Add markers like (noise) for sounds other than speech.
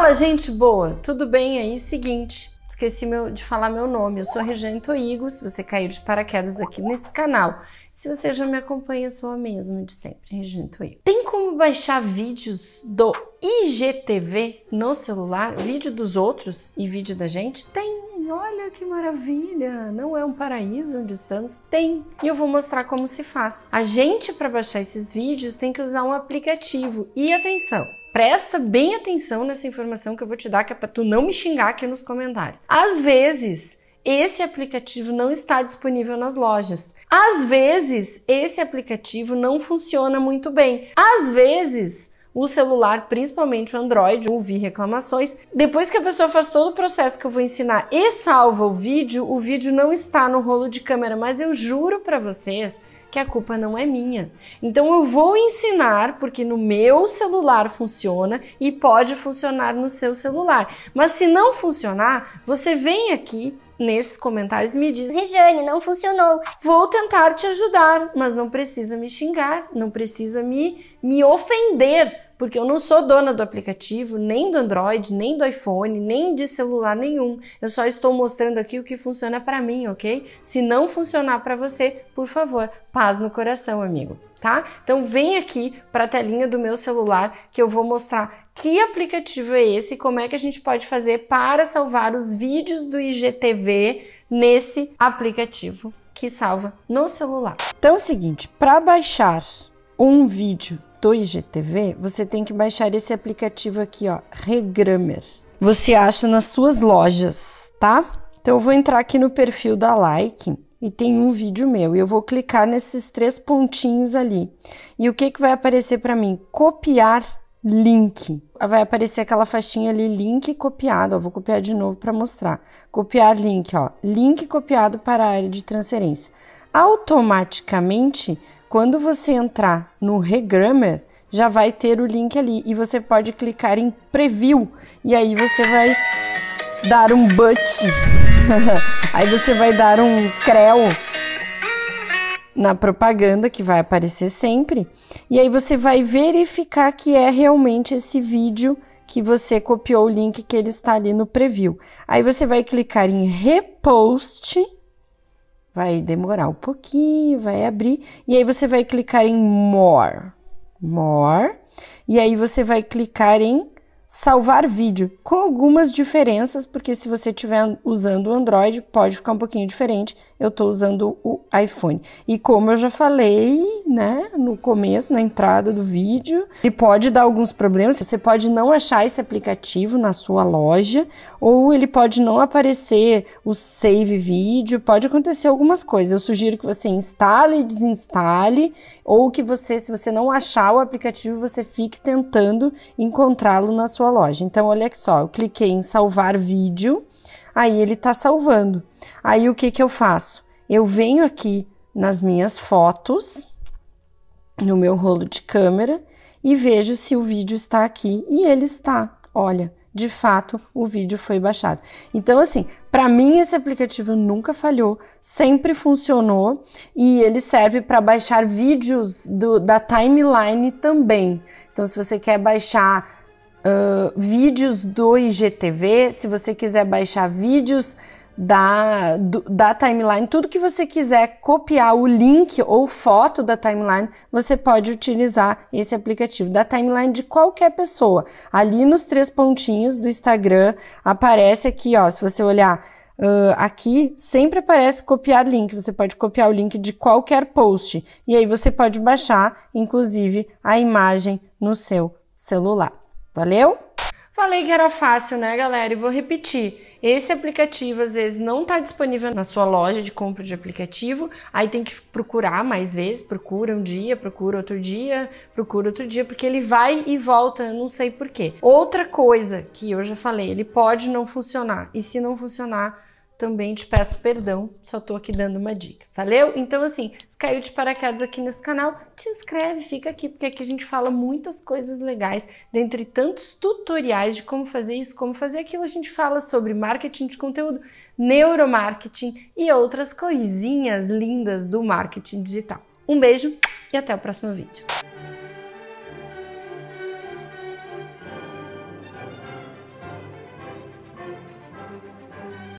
Fala, gente boa! Tudo bem aí? Seguinte, esqueci meu, de falar meu nome. Eu sou Regento Igo, se você caiu de paraquedas aqui nesse canal. Se você já me acompanha, eu sou a mesma de sempre, Regento Igo. Tem como baixar vídeos do IGTV no celular? Vídeo dos outros e vídeo da gente? Tem! Olha que maravilha! Não é um paraíso onde estamos? Tem! E eu vou mostrar como se faz. A gente, para baixar esses vídeos, tem que usar um aplicativo. E atenção! Presta bem atenção nessa informação que eu vou te dar, que é para tu não me xingar aqui nos comentários. Às vezes, esse aplicativo não está disponível nas lojas. Às vezes, esse aplicativo não funciona muito bem. Às vezes, o celular, principalmente o Android, ouvir reclamações. Depois que a pessoa faz todo o processo que eu vou ensinar e salva o vídeo, o vídeo não está no rolo de câmera, mas eu juro para vocês que a culpa não é minha. Então eu vou ensinar porque no meu celular funciona e pode funcionar no seu celular. Mas se não funcionar, você vem aqui nesses comentários me diz: Regiane, não funcionou. Vou tentar te ajudar, mas não precisa me xingar, não precisa me me ofender, porque eu não sou dona do aplicativo, nem do Android, nem do iPhone, nem de celular nenhum. Eu só estou mostrando aqui o que funciona para mim, ok? Se não funcionar para você, por favor, paz no coração, amigo. Tá? Então vem aqui para a telinha do meu celular que eu vou mostrar que aplicativo é esse, e como é que a gente pode fazer para salvar os vídeos do IGTV nesse aplicativo que salva no celular. Então é o seguinte, para baixar um vídeo 2GTV, você tem que baixar esse aplicativo aqui, ó, Regrammer. Você acha nas suas lojas, tá? Então eu vou entrar aqui no perfil da Like e tem um vídeo meu e eu vou clicar nesses três pontinhos ali. E o que que vai aparecer para mim? Copiar link. Vai aparecer aquela faixinha ali, link copiado. Ó, vou copiar de novo para mostrar. Copiar link, ó. Link copiado para a área de transferência. Automaticamente quando você entrar no Regrammer, já vai ter o link ali e você pode clicar em preview e aí você vai dar um but. (laughs) aí você vai dar um creu na propaganda que vai aparecer sempre e aí você vai verificar que é realmente esse vídeo que você copiou o link que ele está ali no preview. Aí você vai clicar em repost Vai demorar um pouquinho, vai abrir. E aí você vai clicar em More. More. E aí você vai clicar em salvar vídeo, com algumas diferenças, porque se você estiver usando o Android, pode ficar um pouquinho diferente eu estou usando o iPhone. E como eu já falei, né, no começo, na entrada do vídeo, ele pode dar alguns problemas. Você pode não achar esse aplicativo na sua loja, ou ele pode não aparecer o save vídeo, pode acontecer algumas coisas. Eu sugiro que você instale e desinstale, ou que você, se você não achar o aplicativo, você fique tentando encontrá-lo na sua loja. Então, olha só, eu cliquei em salvar vídeo aí ele está salvando. Aí o que, que eu faço? Eu venho aqui nas minhas fotos, no meu rolo de câmera, e vejo se o vídeo está aqui. E ele está. Olha, de fato o vídeo foi baixado. Então, assim, para mim esse aplicativo nunca falhou, sempre funcionou e ele serve para baixar vídeos do, da timeline também. Então, se você quer baixar uh, vídeos do IGTV, se você quiser baixar vídeos da, do, da timeline, tudo que você quiser copiar o link ou foto da timeline, você pode utilizar esse aplicativo da timeline de qualquer pessoa. Ali nos três pontinhos do Instagram aparece aqui, ó, se você olhar Uh, aqui sempre aparece copiar link. Você pode copiar o link de qualquer post. E aí você pode baixar, inclusive, a imagem no seu celular. Valeu? Falei que era fácil, né, galera? E vou repetir. Esse aplicativo às vezes não está disponível na sua loja de compra de aplicativo, aí tem que procurar mais vezes, procura um dia, procura outro dia, procura outro dia, porque ele vai e volta, eu não sei porquê. Outra coisa que eu já falei, ele pode não funcionar, e se não funcionar, também te peço perdão, só tô aqui dando uma dica, valeu? Então, assim, se caiu de paraquedas aqui nesse canal, te inscreve, fica aqui, porque aqui a gente fala muitas coisas legais, dentre tantos tutoriais de como fazer isso, como fazer aquilo, a gente fala sobre marketing de conteúdo, neuromarketing e outras coisinhas lindas do marketing digital. Um beijo e até o próximo vídeo.